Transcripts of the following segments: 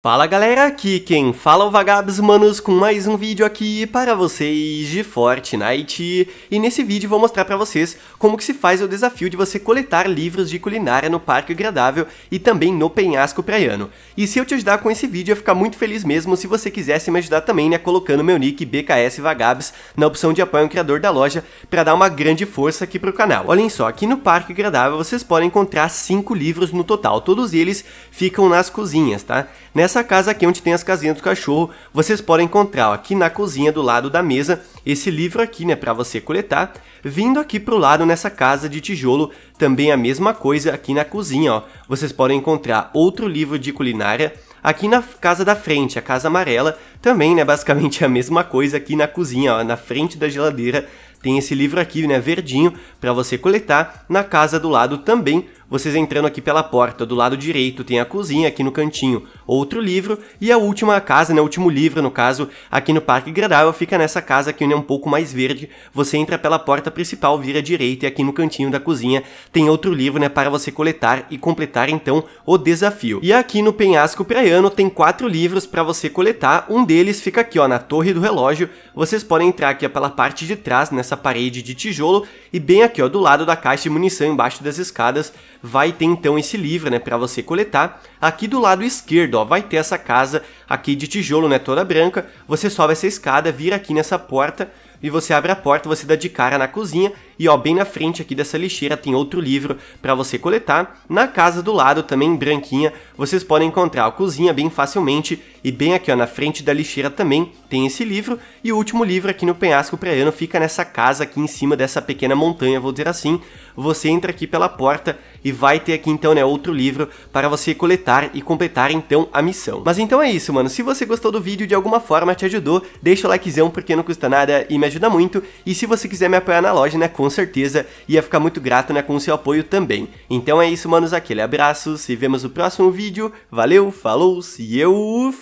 Fala galera, aqui quem fala é o Vagabs Manos com mais um vídeo aqui para vocês de Fortnite e nesse vídeo vou mostrar para vocês como que se faz o desafio de você coletar livros de culinária no Parque Agradável e também no Penhasco Praiano. E se eu te ajudar com esse vídeo eu ficar muito feliz mesmo se você quisesse me ajudar também né, colocando meu nick BKS Vagabs na opção de apoio ao criador da loja para dar uma grande força aqui pro canal. Olhem só, aqui no Parque Agradável vocês podem encontrar 5 livros no total, todos eles ficam nas cozinhas, tá? Nessa essa casa aqui onde tem as casinhas do cachorro, vocês podem encontrar ó, aqui na cozinha do lado da mesa esse livro aqui, né, para você coletar. Vindo aqui pro lado nessa casa de tijolo, também a mesma coisa aqui na cozinha, ó. Vocês podem encontrar outro livro de culinária aqui na casa da frente, a casa amarela, também, né, basicamente a mesma coisa aqui na cozinha, ó, na frente da geladeira tem esse livro aqui, né, verdinho, para você coletar. Na casa do lado também vocês entrando aqui pela porta do lado direito tem a cozinha aqui no cantinho, outro livro e a última casa, né, o último livro no caso, aqui no Parque Gradável fica nessa casa aqui, é um pouco mais verde. Você entra pela porta principal, vira à direita e aqui no cantinho da cozinha tem outro livro, né, para você coletar e completar então o desafio. E aqui no penhasco praiano tem quatro livros para você coletar. Um deles fica aqui, ó, na Torre do Relógio. Vocês podem entrar aqui pela parte de trás nessa parede de tijolo e bem aqui, ó, do lado da caixa de munição embaixo das escadas vai ter então esse livro, né, para você coletar. Aqui do lado esquerdo, ó, vai ter essa casa aqui de tijolo, né, toda branca. Você sobe essa escada, vira aqui nessa porta e você abre a porta, você dá de cara na cozinha e ó, bem na frente aqui dessa lixeira tem outro livro para você coletar. Na casa do lado também branquinha, vocês podem encontrar a cozinha bem facilmente e bem aqui ó, na frente da lixeira também tem esse livro. E o último livro aqui no penhasco praiano fica nessa casa aqui em cima dessa pequena montanha, vou dizer assim. Você entra aqui pela porta e vai ter aqui então né, outro livro para você coletar e completar então a missão. Mas então é isso, mano. Se você gostou do vídeo de alguma forma te ajudou, deixa o likezão porque não custa nada e me ajuda muito. E se você quiser me apoiar na loja, né, com certeza ia ficar muito grato, né, com o seu apoio também. Então é isso, manos. Aquele abraço, se vemos no próximo vídeo. Valeu, falou, se eu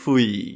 fui.